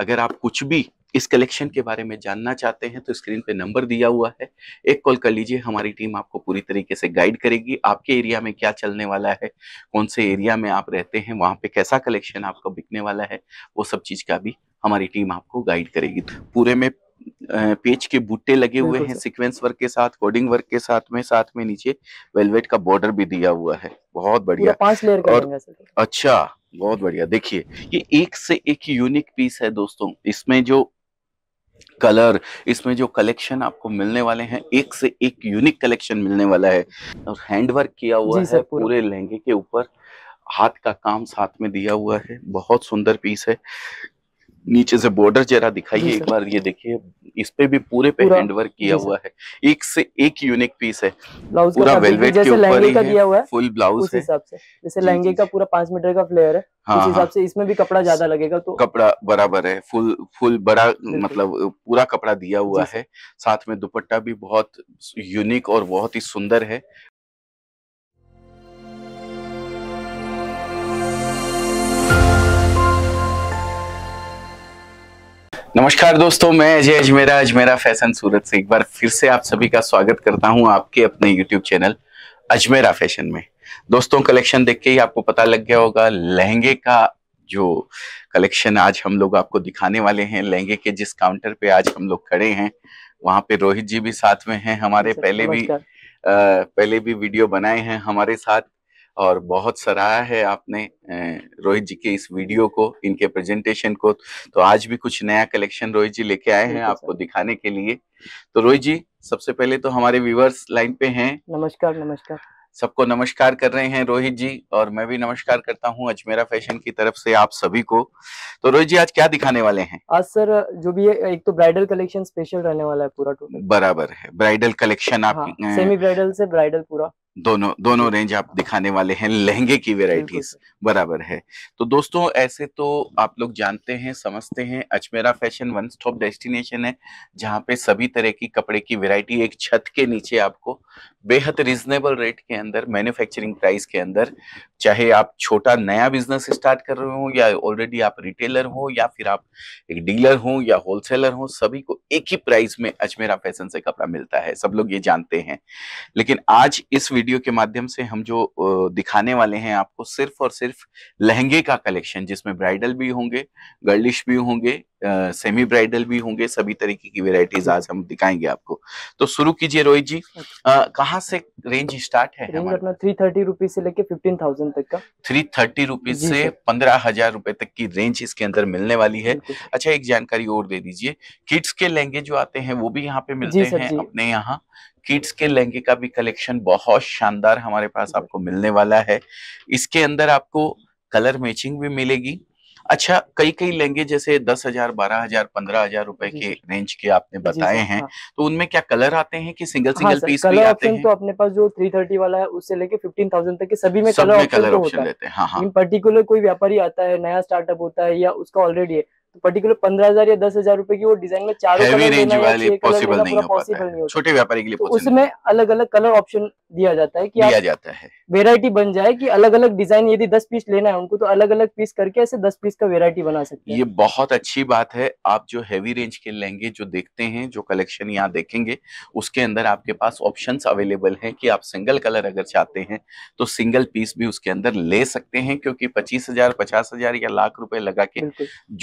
अगर आप कुछ भी इस कलेक्शन के बारे में जानना चाहते हैं तो स्क्रीन पे नंबर दिया हुआ है एक कॉल कर लीजिए हमारी टीम आपको पूरी तरीके से गाइड करेगी आपके एरिया में क्या चलने वाला है कौन से एरिया में आप रहते हैं वहाँ पे कैसा कलेक्शन आपको बिकने वाला है वो सब चीज़ का भी हमारी टीम आपको गाइड करेगी पूरे में पेज के बूटे लगे हुए हैं सिक्वेंस वर्क के साथ कोडिंग वर्क के साथ में साथ में नीचे वेलवेट का बॉर्डर भी दिया हुआ है बहुत बढ़िया अच्छा बहुत बढ़िया देखिए ये एक से एक यूनिक पीस है दोस्तों इसमें जो कलर इसमें जो कलेक्शन आपको मिलने वाले हैं एक से एक यूनिक कलेक्शन मिलने वाला है और हैंडवर्क किया हुआ है पूरे लहंगे के ऊपर हाथ का काम साथ में दिया हुआ है बहुत सुंदर पीस है नीचे से बॉर्डर जरा दिखाइए एक बार ये देखिए इस पे भी पूरे पे हैंड वर्क किया हुआ है एक से एक यूनिक पीस है पूरा वेलवेट के ऊपर ही है फुल ब्लाउज है हिसाब से जैसे लहंगे का पूरा पांच मीटर का फ्लेयर है हाँ, हिसाब हाँ। से इसमें भी कपड़ा ज्यादा लगेगा तो कपड़ा बराबर है फुल फुल बड़ा मतलब पूरा कपड़ा दिया हुआ है साथ में दुपट्टा भी बहुत यूनिक और बहुत ही सुंदर है नमस्कार दोस्तों मैं अजय अजमेरा अजमेरा फैशन सूरत से एक बार फिर से आप सभी का स्वागत करता हूं आपके अपने यूट्यूब चैनल अजमेरा फैशन में दोस्तों कलेक्शन देख के ही आपको पता लग गया होगा लहंगे का जो कलेक्शन आज हम लोग आपको दिखाने वाले हैं लहंगे के जिस काउंटर पे आज हम लोग खड़े हैं वहाँ पे रोहित जी भी साथ में हैं हमारे अच्छा, पहले भी आ, पहले भी वीडियो बनाए हैं हमारे साथ और बहुत सराहा है आपने रोहित जी के इस वीडियो को इनके प्रेजेंटेशन को तो आज भी कुछ नया कलेक्शन रोहित जी लेके आए हैं आपको दिखाने के लिए तो रोहित जी सबसे पहले तो हमारे व्यूवर्स लाइन पे हैं नमस्कार नमस्कार सबको नमस्कार कर रहे हैं रोहित जी और मैं भी नमस्कार करता हूं अजमेरा फैशन की तरफ से आप सभी को तो रोहित जी आज क्या दिखाने वाले हैं आज सर जो भी है एक तो ब्राइडल कलेक्शन स्पेशल रहने वाला है पूरा टोटल बराबर है ब्राइडल कलेक्शन आप हाँ, सेमी ब्राइडल से ब्राइडल पूरा दोनों दोनों रेंज आप दिखाने वाले हैं लहंगे की वेराइटीज बराबर है तो दोस्तों ऐसे तो आप लोग जानते हैं समझते हैं Ajmera fashion one stop destination है जहाँ पे सभी तरह की कपड़े की वेराइटी एक छत के नीचे आपको बेहद रिजनेबल रेट के अंदर मैन्युफैक्चरिंग प्राइस के अंदर चाहे आप छोटा नया बिजनेस स्टार्ट कर रहे हो या ऑलरेडी आप रिटेलर हो या फिर आप एक डीलर हो या होलसेलर हो सभी को एक ही प्राइस में अजमेरा फैशन से कपड़ा मिलता है सब लोग ये जानते हैं लेकिन आज इस वीडियो के माध्यम से हम जो दिखाने वाले हैं आपको सिर्फ और सिर्फ लहंगे का कलेक्शन जिसमें ब्राइडल भी होंगे गर्लिश भी होंगे सेमी ब्राइडल भी होंगे सभी तरीके की वेराइटीज आज हम दिखाएंगे आपको तो शुरू कीजिए रोहित जी अच्छा। कहाँ से रेंज स्टार्ट है थ्री थर्टी रुपीज से लेके फिफ्टीन थाउजेंड तक का थ्री थर्टी रुपीज से पंद्रह हजार रुपए तक की रेंज इसके अंदर मिलने वाली है अच्छा एक जानकारी और दे दीजिए किड्स के लहंगे जो आते हैं वो भी यहाँ पे मिलते हैं अपने यहाँ किड्स के लहंगे का भी कलेक्शन बहुत शानदार हमारे पास आपको मिलने वाला है इसके अंदर आपको कलर मैचिंग भी मिलेगी अच्छा कई कई लेंगे जैसे दस हजार बारह हजार पंद्रह हजार रुपए के रेंज के आपने बताए हाँ, हैं हाँ। तो उनमें क्या कलर आते हैं कि सिंगल सिंगल हाँ पीस कलर ऑप्शन तो अपने पास जो थ्री थर्टी वाला है उससे लेके फिफ्टीन थाउजेंड तक के सभी में कलर ऑप्शन तो हैं पर्टिकुलर हाँ, हाँ। कोई व्यापारी आता है नया स्टार्टअप होता है या उसका ऑलरेडी है पर्टिकुलर पंद्रह हजार या दस हजार रूपए की वो डिजाइन में चारों कलर रेंज वाली पॉसिबल नहीं हो छोटे व्यापारी के लिए तो उसमें अलग अलग कलर ऑप्शन दिया जाता है कि वेरायटी बन जाए की अलग अलग डिजाइन यदि दस पीस लेना है उनको तो अलग अलग पीस करके ऐसे दस पीस का वेरायटी बना सकते ये बहुत अच्छी बात है आप जो हैवी रेंज के लेंगे जो देखते हैं जो कलेक्शन यहाँ देखेंगे उसके अंदर आपके पास ऑप्शन अवेलेबल है कि आप सिंगल कलर अगर चाहते हैं तो सिंगल पीस भी उसके अंदर ले सकते हैं क्योंकि पच्चीस हजार पचास हजार या लाख रुपए लगा के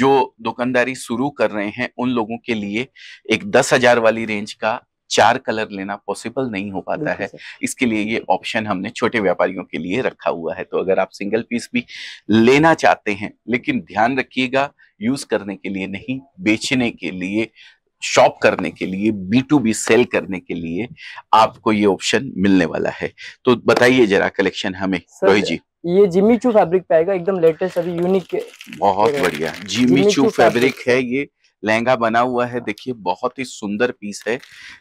जो दुकानदारी शुरू कर रहे हैं उन लोगों के लिए एक दस हजार वाली रेंज का चार कलर लेना पॉसिबल नहीं हो पाता है इसके लिए ये ऑप्शन हमने छोटे व्यापारियों के लिए रखा हुआ है तो अगर आप सिंगल पीस भी लेना चाहते हैं लेकिन ध्यान रखिएगा यूज करने के लिए नहीं बेचने के लिए शॉप करने के लिए बी टू बी सेल करने के लिए आपको ये ऑप्शन मिलने वाला है तो बताइए जरा कलेक्शन हमें रोहित जी ये जिमी चू फैब्रिक पाएगा एकदम लेटेस्ट अभी यूनिक बहुत बढ़िया जिमी चू फैब्रिक है ये लहंगा बना हुआ है देखिए बहुत ही सुंदर पीस है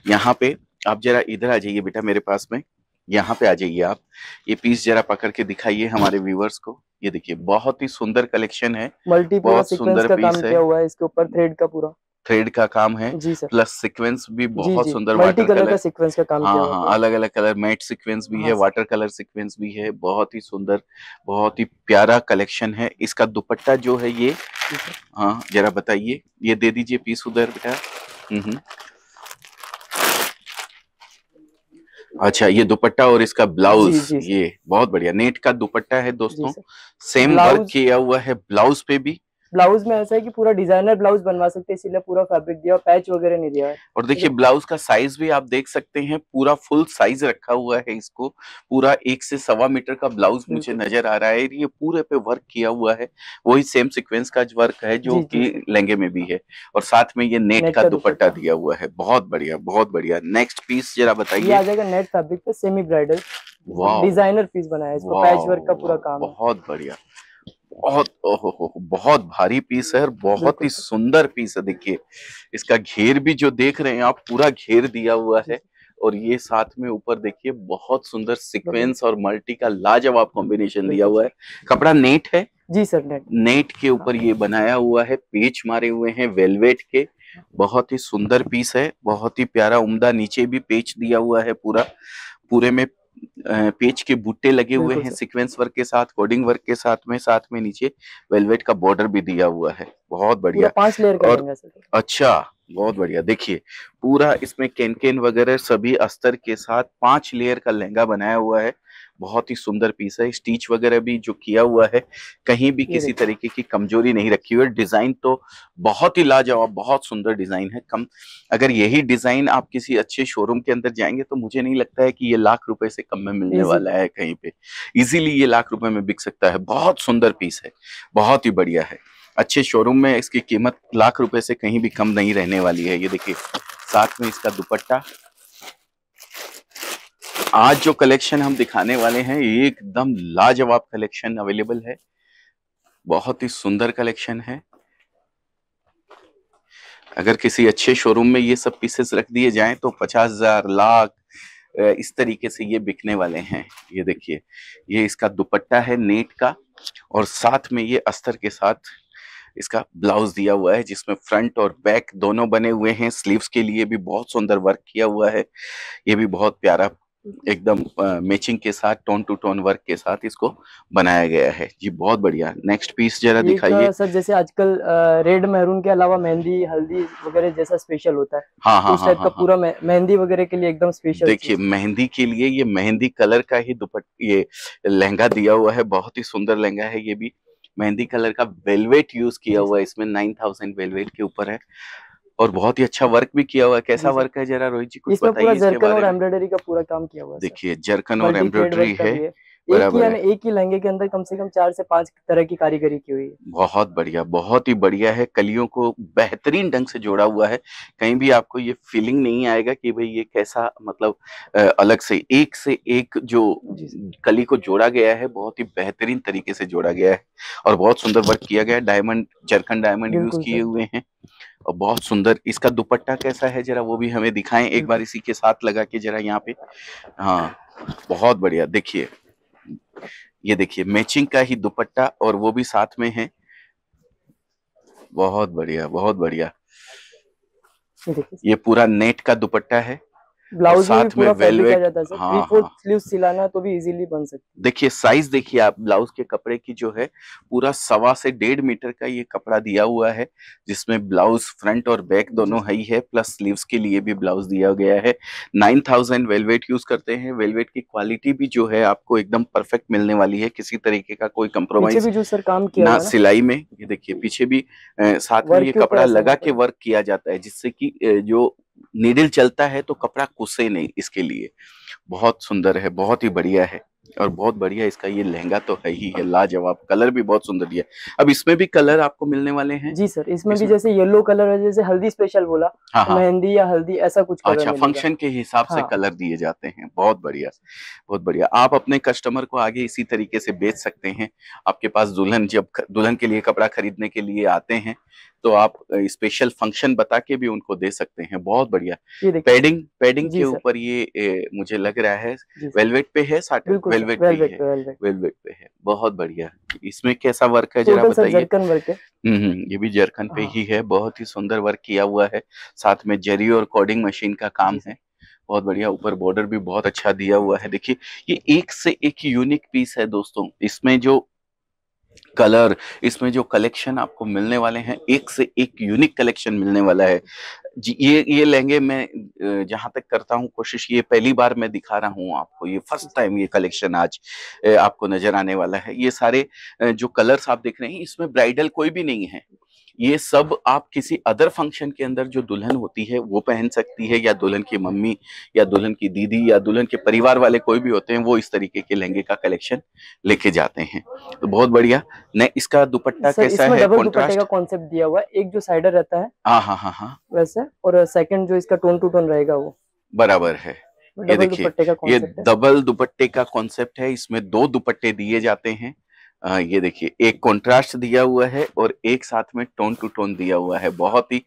यहाँ पे आप जरा इधर आ जाइए बेटा मेरे पास में यहाँ पे आ जाइए आप ये पीस जरा पकड़ के दिखाइए हमारे व्यूवर्स को ये देखिए बहुत ही सुंदर कलेक्शन है मल्टीपल बहुत का पीस है हुआ है इसके ऊपर थ्रेड का पूरा थ्रेड का काम है प्लस सीक्वेंस भी बहुत सुंदर वाटर कलर का सीक्वेंस का काम हाँ हाँ अलग अलग कलर मैट सीक्वेंस भी हाँ है वाटर कलर सीक्वेंस भी है बहुत ही सुंदर बहुत ही प्यारा कलेक्शन है इसका दुपट्टा जो है ये हाँ जरा बताइए ये दे दीजिए पीस उधर बेटा हम्म, हम्म। अच्छा ये दुपट्टा और इसका ब्लाउज ये बहुत बढ़िया नेट का दुपट्टा है दोस्तों सेम वर्क किया हुआ है ब्लाउज पे भी ब्लाउज में ऐसा है कि पूरा डिजाइनर ब्लाउज बनवा सकते हैं इसीलिए पूरा फैब्रिक दिया पैच वगैरह नहीं दिया है और देखिए ब्लाउज का साइज भी आप देख सकते हैं पूरा फुल साइज रखा हुआ है इसको पूरा एक से सवा मीटर का ब्लाउज मुझे नजर आ रहा है ये पूरे पे वर्क किया हुआ है वही सेम सिक्वेंस का वर्क है जो की लहंगे में भी है और साथ में ये नेट का दुपट्टा दिया हुआ है बहुत बढ़िया बहुत बढ़िया नेक्स्ट पीस जरा बताइए आ जाएगा नेट फैब्रिक पे सेमी ब्राइडल डिजाइनर पीस बनाया है इसको पैच वर्क का पूरा काम बहुत बढ़िया बहुत ओहो बहुत भारी पीस है बहुत ही सुंदर पीस है देखिए इसका घेर भी जो देख रहे हैं आप पूरा घेर दिया हुआ है और ये साथ में ऊपर देखिए बहुत सुंदर सीक्वेंस और मल्टी का लाजवाब कॉम्बिनेशन दिया हुआ है कपड़ा नेट है जी सर नेट नेट के ऊपर ये बनाया हुआ है पेच मारे हुए हैं वेलवेट के बहुत ही सुंदर पीस है बहुत ही प्यारा उम्दा नीचे भी पेच दिया हुआ है पूरा पूरे में पेज के बूटे लगे हुए हैं सीक्वेंस वर्क के साथ कोडिंग वर्क के साथ में साथ में नीचे वेलवेट का बॉर्डर भी दिया हुआ है बहुत बढ़िया पांच लेयर और अच्छा बहुत बढ़िया देखिए पूरा इसमें केनकेन वगैरह सभी अस्तर के साथ पांच लेयर का लहंगा बनाया हुआ है बहुत ही सुंदर पीस है स्टीच वगैरह भी जो किया हुआ है कहीं भी किसी तरीके की कमजोरी नहीं रखी हुई है डिजाइन तो बहुत ही लाजवाब बहुत सुंदर डिजाइन है कम अगर यही डिजाइन आप किसी अच्छे शोरूम के अंदर जाएंगे तो मुझे नहीं लगता है कि ये लाख रुपए से कम में मिलने वाला है कहीं पे इजिली ये लाख रुपए में बिक सकता है बहुत सुंदर पीस है बहुत ही बढ़िया है अच्छे शोरूम में इसकी कीमत लाख रुपए से कहीं भी कम नहीं रहने वाली है ये देखिए साथ में इसका दुपट्टा आज जो कलेक्शन हम दिखाने वाले हैं ये एकदम लाजवाब कलेक्शन अवेलेबल है बहुत ही सुंदर कलेक्शन है अगर किसी अच्छे शोरूम में ये सब पीसेस रख दिए जाएं तो पचास हजार लाख इस तरीके से ये बिकने वाले हैं ये देखिए ये इसका दुपट्टा है नेट का और साथ में ये अस्तर के साथ इसका ब्लाउज दिया हुआ है जिसमें फ्रंट और बैक दोनों बने हुए हैं स्लीव्स के लिए भी बहुत सुंदर वर्क किया हुआ है ये भी बहुत प्यारा एकदम मैचिंग के साथ टोन टू टोन वर्क के साथ इसको बनाया गया है जी बहुत बढ़िया नेक्स्ट पीस जरा दिखाइए तो सर जैसे आजकल रेड मेहरून के अलावा मेहंदी हल्दी वगैरह जैसा स्पेशल होता है हाँ हाँ, हा, हा, हा, पूरा मेहंदी वगैरह के लिए एकदम स्पेशल देखिए मेहंदी के लिए ये मेहंदी कलर का ही दुपट ये लहंगा दिया हुआ है बहुत ही सुंदर लहंगा है ये भी मेहंदी कलर का वेलवेट यूज किया हुआ है इसमें नाइन थाउजेंड वेलवेट के ऊपर है और बहुत ही अच्छा वर्क भी किया हुआ है कैसा वर्क है जरा रोहित जी कुछ बताइए इसमें पूरा जरकन और एम्ब्रॉयडरी का पूरा काम किया हुआ है देखिए जरकन और एम्ब्रॉयडरी है एक ही एक ही लहंगे के अंदर कम से कम चार से पांच तरह की कारीगरी की हुई है बहुत बढ़िया बहुत ही बढ़िया है कलियों को बेहतरीन ढंग से जोड़ा हुआ है कहीं भी आपको ये फीलिंग नहीं आएगा कि भाई ये कैसा मतलब अलग से एक से एक जो कली को जोड़ा गया है बहुत ही बेहतरीन तरीके से जोड़ा गया है और बहुत सुंदर वर्क किया गया है डायमंड जरखंड डायमंड यूज किए हुए हैं और बहुत सुंदर इसका दुपट्टा कैसा है जरा वो भी हमें दिखाएं एक बार इसी के साथ लगा के जरा यहाँ पे हाँ बहुत बढ़िया देखिए ये देखिए मैचिंग का ही दुपट्टा और वो भी साथ में है बहुत बढ़िया बहुत बढ़िया ये पूरा नेट का दुपट्टा है ब्लाउज साथ में वेलवेट हाँ, हाँ, सिलाना तो भी इजीली बन सकती देखिए साइज देखिए आप ब्लाउज के कपड़े की जो है पूरा सवा से डेढ़ मीटर का ये कपड़ा दिया हुआ है जिसमें ब्लाउज फ्रंट और बैक दोनों है ही है प्लस स्लीव्स के लिए भी ब्लाउज दिया गया है नाइन थाउजेंड वेलवेट यूज करते हैं वेलवेट की क्वालिटी भी जो है आपको एकदम परफेक्ट मिलने वाली है किसी तरीके का कोई कम्प्रोमाइज जो सर काम किया सिलाई में ये देखिए पीछे भी साथ में ये कपड़ा लगा के वर्क किया जाता है जिससे की जो नीडल चलता है तो कपड़ा कुसे नहीं इसके लिए बहुत सुंदर है बहुत ही बढ़िया है और बहुत बढ़िया इसका ये लहंगा तो है ही है लाजवाब कलर भी बहुत सुंदर दिया अब इसमें भी कलर आपको मिलने वाले हैं जी सर इसमें, इसमें भी जैसे येलो कलर है जैसे हल्दी स्पेशल बोला हाँ हाँ। मेहंदी या हल्दी ऐसा कुछ कलर अच्छा फंक्शन के हिसाब हाँ। से कलर दिए जाते हैं बहुत बढ़िया बहुत बढ़िया आप अपने कस्टमर को आगे इसी तरीके से बेच सकते हैं आपके पास दुल्हन जब दुल्हन के लिए कपड़ा खरीदने के लिए आते हैं तो आप स्पेशल फंक्शन बता के भी उनको दे सकते हैं बहुत बढ़िया पैडिंग पैडिंग के ऊपर ये ए, मुझे लग रहा है वेलवेट पे है साटन वेलवेट पे है वेलवेट पे है बहुत बढ़िया इसमें कैसा वर्क है जरा बताइए हम्म, हम्म, ये भी जरखन पे हाँ। ही है बहुत ही सुंदर वर्क किया हुआ है साथ में जरी और कोडिंग मशीन का काम है बहुत बढ़िया ऊपर बॉर्डर भी बहुत अच्छा दिया हुआ है देखिए ये एक से एक यूनिक पीस है दोस्तों इसमें जो कलर इसमें जो कलेक्शन आपको मिलने वाले हैं एक से एक यूनिक कलेक्शन मिलने वाला है जी ये ये लहंगे मैं जहां तक करता हूँ कोशिश ये पहली बार मैं दिखा रहा हूँ आपको ये फर्स्ट टाइम ये कलेक्शन आज आपको नजर आने वाला है ये सारे जो कलर्स आप देख रहे हैं इसमें ब्राइडल कोई भी नहीं है ये सब आप किसी अदर फंक्शन के अंदर जो दुल्हन होती है वो पहन सकती है या दुल्हन की मम्मी या दुल्हन की दीदी या दुल्हन के परिवार वाले कोई भी होते हैं वो इस तरीके के लहंगे का कलेक्शन लेके जाते हैं तो बहुत बढ़िया न इसका दुपट्टा कैसा है का कॉन्सेप्ट दिया हुआ है एक जो साइडर रहता है हाँ हाँ हाँ हाँ वैसे और सेकंड जो इसका टोन टू टोन रहेगा वो बराबर है ये देखिए ये डबल दुपट्टे का कॉन्सेप्ट है इसमें दो दुपट्टे दिए जाते हैं आ, हाँ, ये देखिए एक कंट्रास्ट दिया हुआ है और एक साथ में टोन टू टोन दिया हुआ है बहुत ही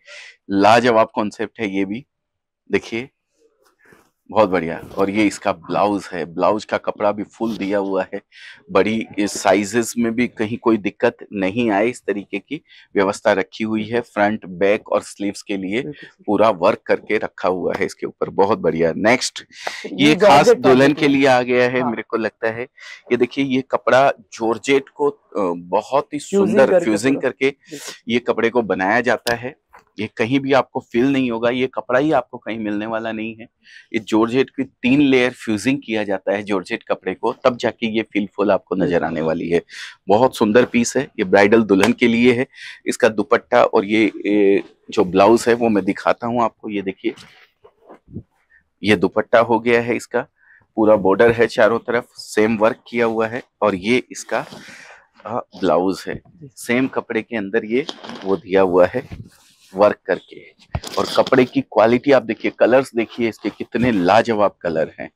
लाजवाब कॉन्सेप्ट है ये भी देखिए बहुत बढ़िया और ये इसका ब्लाउज है ब्लाउज का कपड़ा भी फुल दिया हुआ है बड़ी इस साइजेस में भी कहीं कोई दिक्कत नहीं आए इस तरीके की व्यवस्था रखी हुई है फ्रंट बैक और स्लीव्स के लिए पूरा वर्क करके रखा हुआ है इसके ऊपर बहुत बढ़िया नेक्स्ट ये खास दुल्हन के लिए आ गया है हाँ। मेरे को लगता है ये देखिए ये कपड़ा जोर्जेट को बहुत ही सुंदर फ्यूजिंग करके ये कपड़े को बनाया जाता है ये कहीं भी आपको फील नहीं होगा ये कपड़ा ही आपको कहीं मिलने वाला नहीं है ये जॉर्जेट की तीन लेयर फ्यूजिंग किया जाता है जॉर्जेट कपड़े को तब जाके ये फील फुल आपको नजर आने वाली है बहुत सुंदर पीस है ये ब्राइडल दुल्हन के लिए है इसका दुपट्टा और ये, ये जो ब्लाउज है वो मैं दिखाता हूँ आपको ये देखिए ये दुपट्टा हो गया है इसका पूरा बॉर्डर है चारों तरफ सेम वर्क किया हुआ है और ये इसका ब्लाउज है सेम कपड़े के अंदर ये वो दिया हुआ है वर्क करके और कपड़े की क्वालिटी आप देखिए कलर्स देखिए इसके कितने लाजवाब कलर हैं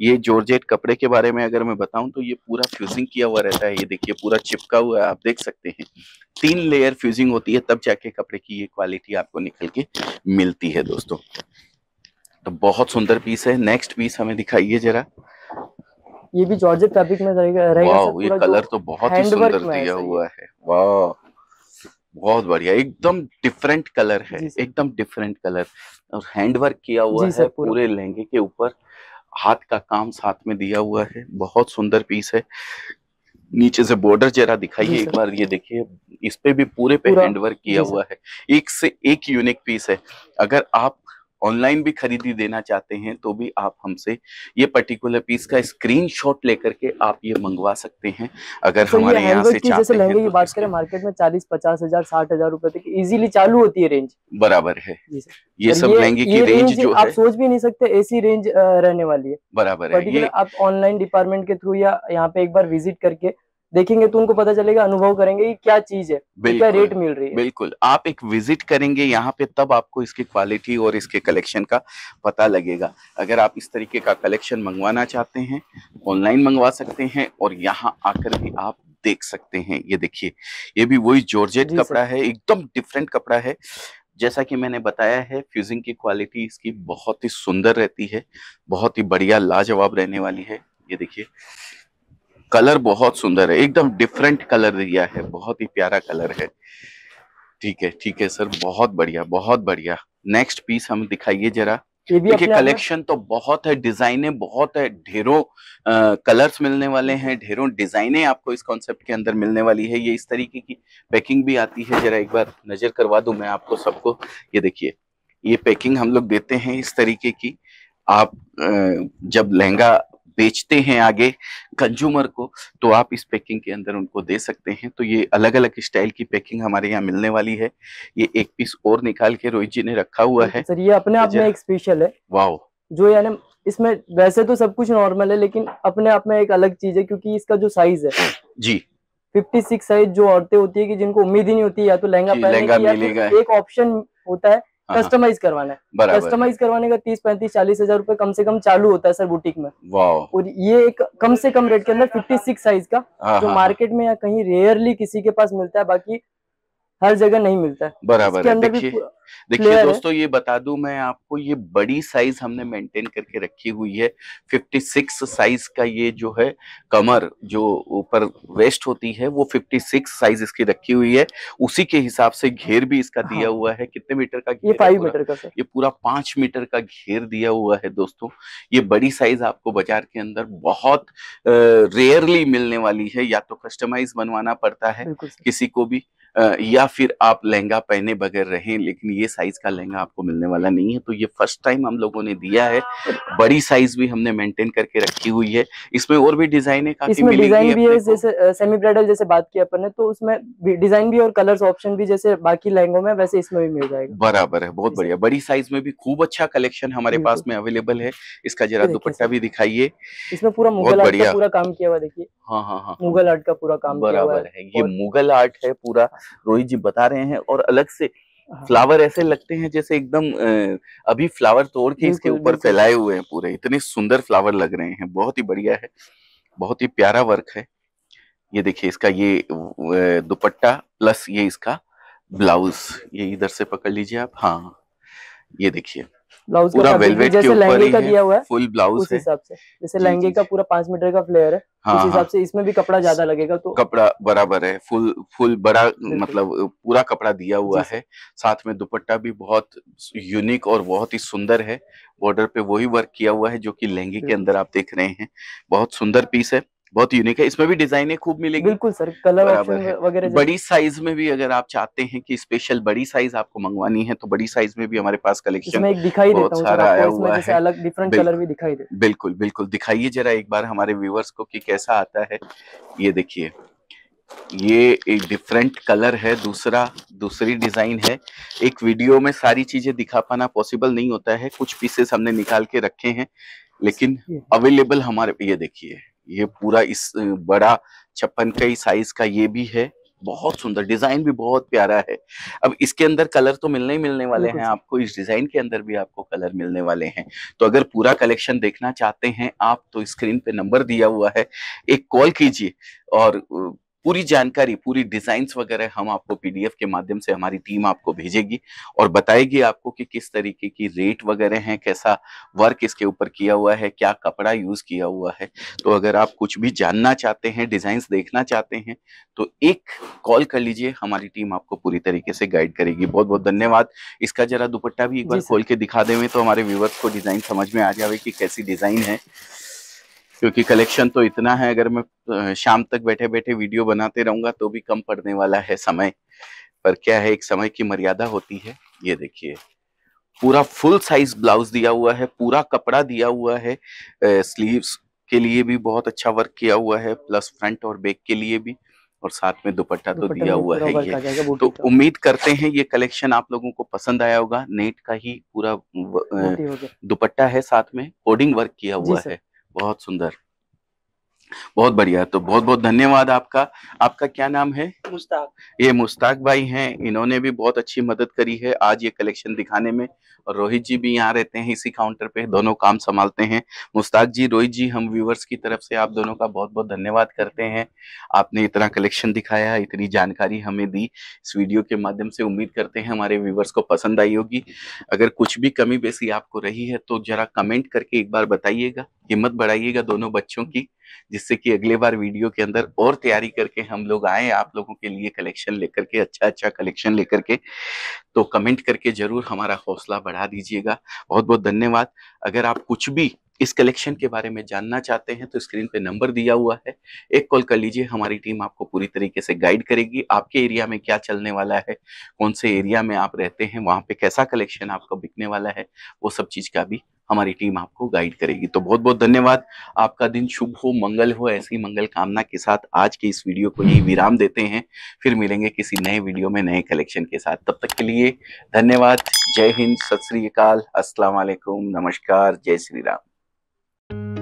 ये जॉर्जेट कपड़े के बारे में अगर मैं बताऊं तो ये पूरा फ्यूजिंग किया हुआ रहता है ये देखिए पूरा चिपका हुआ है आप देख सकते हैं तीन लेयर फ्यूजिंग होती है तब जाके कपड़े की ये क्वालिटी आपको निकल के मिलती है दोस्तों तो बहुत सुंदर पीस है नेक्स्ट पीस हमें दिखाइए जरा ये भी जॉर्जेट फैब्रिक में रहेगा ये कलर तो बहुत ही सुंदर दिया हुआ है वाह बहुत बढ़िया एकदम डिफरेंट कलर है एकदम डिफरेंट कलर और हैंडवर्क किया हुआ है पूरे लहंगे के ऊपर हाथ का काम साथ में दिया हुआ है बहुत सुंदर पीस है नीचे से बॉर्डर जरा दिखाइए एक बार ये देखिए इस पे भी पूरे पे हैंडवर्क किया हुआ है एक से एक यूनिक पीस है अगर आप ऑनलाइन भी खरीदी देना चाहते हैं तो भी आप हमसे ये पर्टिकुलर पीस का स्क्रीनशॉट लेकर के आप ये मंगवा सकते हैं अगर तो हमारे यहाँ से जैसे लहंगे तो की तो बात करें मार्केट में चालीस पचास हजार साठ हजार रूपए तक इजीली चालू होती है रेंज बराबर है ये सब लहंगे की रेंज जो आप सोच भी नहीं सकते ऐसी रेंज रहने वाली है बराबर है आप ऑनलाइन डिपार्टमेंट के थ्रू या यहाँ पे एक बार विजिट करके देखेंगे तो उनको पता चलेगा अनुभव करेंगे कि क्या चीज है क्या रेट मिल रही है बिल्कुल आप एक विजिट करेंगे यहाँ पे तब आपको इसकी क्वालिटी और इसके कलेक्शन का पता लगेगा अगर आप इस तरीके का कलेक्शन मंगवाना चाहते हैं ऑनलाइन मंगवा सकते हैं और यहाँ आकर भी आप देख सकते हैं ये देखिए ये भी वही जॉर्जेट कपड़ा है एकदम डिफरेंट कपड़ा है जैसा कि मैंने बताया है फ्यूजिंग की क्वालिटी इसकी बहुत ही सुंदर रहती है बहुत ही बढ़िया लाजवाब रहने वाली है ये देखिए कलर बहुत सुंदर है एकदम डिफरेंट कलर दिया है बहुत ही प्यारा कलर है ठीक है ठीक है सर बहुत बढ़िया बहुत बढ़िया नेक्स्ट पीस हम दिखाइए जरा देखिए कलेक्शन तो बहुत है डिजाइने बहुत है ढेरों कलर्स मिलने वाले हैं ढेरों डिजाइने आपको इस कॉन्सेप्ट के अंदर मिलने वाली है ये इस तरीके की पैकिंग भी आती है जरा एक बार नजर करवा दू मैं आपको सबको ये देखिए ये पैकिंग हम लोग देते हैं इस तरीके की आप जब लहंगा बेचते हैं आगे कंज्यूमर को तो आप इस पैकिंग के अंदर उनको दे सकते हैं तो ये अलग अलग स्टाइल की पैकिंग हमारे यहाँ मिलने वाली है ये एक पीस और निकाल के रोहित जी ने रखा हुआ है सर ये अपने आप में एक स्पेशल है वाह जो यानी इसमें वैसे तो सब कुछ नॉर्मल है लेकिन अपने आप में एक अलग चीज है क्योंकि इसका जो साइज है जी 56 साइज जो औरतें होती है कि जिनको उम्मीद ही नहीं होती या तो लहंगा पहनने की या तो एक ऑप्शन होता है कस्टमाइज हाँ, हाँ। करवाना है कस्टमाइज करवाने का तीस पैंतीस चालीस हजार रूपए कम से कम चालू होता है सर बुटीक में और ये एक कम से कम रेट के अंदर फिफ्टी सिक्स साइज का हाँ, जो मार्केट में या कहीं रेयरली किसी के पास मिलता है बाकी हर जगह नहीं मिलता है बराबर देखिए दोस्तों ये बता दूं मैं आपको ये बड़ी साइज हमने मेंटेन करके रखी हुई है 56 साइज का ये जो है कमर जो ऊपर वेस्ट होती है वो 56 साइज इसकी रखी हुई है उसी के हिसाब से घेर भी इसका हाँ। दिया हुआ है कितने मीटर का घेर फाइव मीटर का ये पूरा पांच मीटर का घेर दिया हुआ है दोस्तों ये बड़ी साइज आपको बाजार के अंदर बहुत रेयरली मिलने वाली है या तो कस्टमाइज बनवाना पड़ता है किसी को भी या फिर आप लहंगा पहने बगैर रहें लेकिन ये साइज का लहंगा आपको मिलने वाला नहीं है तो ये फर्स्ट टाइम हम लोगों ने दिया है बड़ी साइज भी हमने मेंटेन करके रखी हुई है इसमें और भी डिजाइन है काफी इसमें डिजाइन भी है जैसे सेमी ब्राइडल जैसे बात की अपन ने तो उसमें डिजाइन भी और कलर ऑप्शन भी जैसे बाकी लहंगों में वैसे इसमें भी मिल जाएगा बराबर है बहुत बढ़िया बड़ी साइज में भी खूब अच्छा कलेक्शन हमारे पास में अवेलेबल है इसका जरा दुपट्टा भी दिखाइए इसमें पूरा मुगल आर्ट हाँ, हाँ, हाँ। का पूरा काम किया हुआ देखिए हाँ हाँ हाँ मुगल आर्ट का पूरा काम बराबर है ये मुगल आर्ट है पूरा रोहित जी बता रहे हैं और अलग से हाँ। फ्लावर ऐसे लगते हैं जैसे एकदम अभी फ्लावर तोड़ के इसके ऊपर फैलाए हुए हैं पूरे इतने सुंदर फ्लावर लग रहे हैं बहुत ही बढ़िया है बहुत ही प्यारा वर्क है ये देखिए इसका ये दुपट्टा प्लस ये इसका ब्लाउज ये इधर से पकड़ लीजिए आप हाँ ये देखिए ब्लाउज का जैसे लहंगे का दिया हुआ है फुल ब्लाउज उस हिसाब से जैसे लहंगे का पूरा पांच मीटर का फ्लेयर है हाँ, उस हिसाब हाँ। से इसमें भी कपड़ा ज्यादा लगेगा तो कपड़ा बराबर है फुल फुल बड़ा मतलब पूरा कपड़ा दिया हुआ है साथ में दुपट्टा भी बहुत यूनिक और बहुत ही सुंदर है बॉर्डर पे वही वर्क किया हुआ है जो कि लहंगे के अंदर आप देख रहे हैं बहुत सुंदर पीस है बहुत यूनिक है इसमें भी डिजाइने खूब मिलेगी बिल्कुल सर कलर वगैरह बड़ी साइज में भी अगर आप चाहते हैं कि स्पेशल बड़ी साइज आपको मंगवानी है तो बड़ी साइज में भी हमारे पास कलेक्शन दिखाई बहुत सारा आया हुआ है अलग डिफरेंट कलर भी दिखाई दे बिल्कुल बिल्कुल दिखाइए जरा एक बार हमारे व्यूवर्स को कि कैसा आता है ये देखिए ये एक डिफरेंट कलर है दूसरा दूसरी डिजाइन है एक वीडियो में सारी चीजें दिखा पाना पॉसिबल नहीं होता है कुछ पीसेस हमने निकाल के रखे हैं लेकिन अवेलेबल हमारे ये देखिए ये पूरा इस बड़ा छप्पन का ही साइज का ये भी है बहुत सुंदर डिजाइन भी बहुत प्यारा है अब इसके अंदर कलर तो मिलने ही मिलने वाले हैं आपको इस डिजाइन के अंदर भी आपको कलर मिलने वाले हैं तो अगर पूरा कलेक्शन देखना चाहते हैं आप तो स्क्रीन पे नंबर दिया हुआ है एक कॉल कीजिए और पूरी जानकारी पूरी डिजाइंस वगैरह हम आपको पीडीएफ के माध्यम से हमारी टीम आपको भेजेगी और बताएगी आपको कि किस तरीके की रेट वगैरह है कैसा वर्क इसके ऊपर किया हुआ है क्या कपड़ा यूज किया हुआ है तो अगर आप कुछ भी जानना चाहते हैं डिजाइन देखना चाहते हैं तो एक कॉल कर लीजिए हमारी टीम आपको पूरी तरीके से गाइड करेगी बहुत बहुत धन्यवाद इसका जरा दुपट्टा भी एक बार खोल के दिखा देवे तो हमारे व्यूवर्स को डिजाइन समझ में आ जाए कि कैसी डिजाइन है क्योंकि कलेक्शन तो इतना है अगर मैं शाम तक बैठे बैठे वीडियो बनाते रहूंगा तो भी कम पड़ने वाला है समय पर क्या है एक समय की मर्यादा होती है ये देखिए पूरा फुल साइज ब्लाउज दिया हुआ है पूरा कपड़ा दिया हुआ है स्लीव्स के लिए भी बहुत अच्छा वर्क किया हुआ है प्लस फ्रंट और बैक के लिए भी और साथ में दुपट्टा तो दिया हुआ है ये तो उम्मीद करते हैं ये कलेक्शन आप लोगों को पसंद आया होगा नेट का ही पूरा दुपट्टा है साथ में कोडिंग वर्क किया हुआ है बहुत सुंदर बहुत बढ़िया तो बहुत बहुत धन्यवाद आपका आपका क्या नाम है मुश्ताक ये मुश्ताक भाई हैं इन्होंने भी बहुत अच्छी मदद करी है आज ये कलेक्शन दिखाने में और रोहित जी भी यहाँ रहते हैं इसी काउंटर पे दोनों काम संभालते हैं मुश्ताक जी रोहित जी हम व्यूवर्स की तरफ से आप दोनों का बहुत बहुत धन्यवाद करते हैं आपने इतना कलेक्शन दिखाया इतनी जानकारी हमें दी इस वीडियो के माध्यम से उम्मीद करते हैं हमारे व्यूवर्स को पसंद आई होगी अगर कुछ भी कमी बेसी आपको रही है तो जरा कमेंट करके एक बार बताइएगा हिम्मत बढ़ाइएगा दोनों बच्चों की जिससे कि अगले बार वीडियो के अंदर और तैयारी करके हम लोग आए आप लोगों के लिए कलेक्शन लेकर के अच्छा अच्छा कलेक्शन लेकर के तो कमेंट करके जरूर हमारा हौसला बढ़ा दीजिएगा बहुत बहुत धन्यवाद अगर आप कुछ भी इस कलेक्शन के बारे में जानना चाहते हैं तो स्क्रीन पे नंबर दिया हुआ है एक कॉल कर लीजिए हमारी टीम आपको पूरी तरीके से गाइड करेगी आपके एरिया में क्या चलने वाला है कौन से एरिया में आप रहते हैं वहां पे कैसा कलेक्शन आपका बिकने वाला है वो सब चीज़ का भी हमारी टीम आपको गाइड करेगी तो बहुत बहुत धन्यवाद आपका दिन शुभ हो मंगल हो ऐसी मंगल कामना के साथ आज के इस वीडियो को यही विराम देते हैं फिर मिलेंगे किसी नए वीडियो में नए कलेक्शन के साथ तब तक के लिए धन्यवाद जय हिंद सत श्रीकाल असलामेकुम नमस्कार जय श्री राम